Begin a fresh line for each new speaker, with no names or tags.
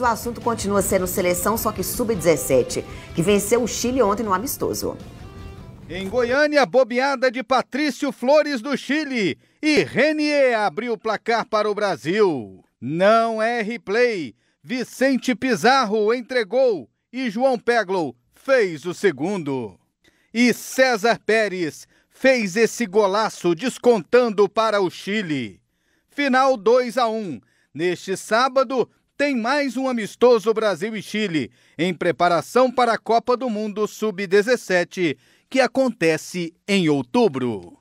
o assunto continua sendo seleção, só que sub-17, que venceu o Chile ontem no amistoso.
Em Goiânia, bobeada de Patrício Flores do Chile e Renier abriu o placar para o Brasil. Não é replay. Vicente Pizarro entregou e João Peglow fez o segundo. E César Pérez fez esse golaço descontando para o Chile. Final 2 a 1. Neste sábado, tem mais um amistoso Brasil e Chile, em preparação para a Copa do Mundo Sub-17, que acontece em outubro.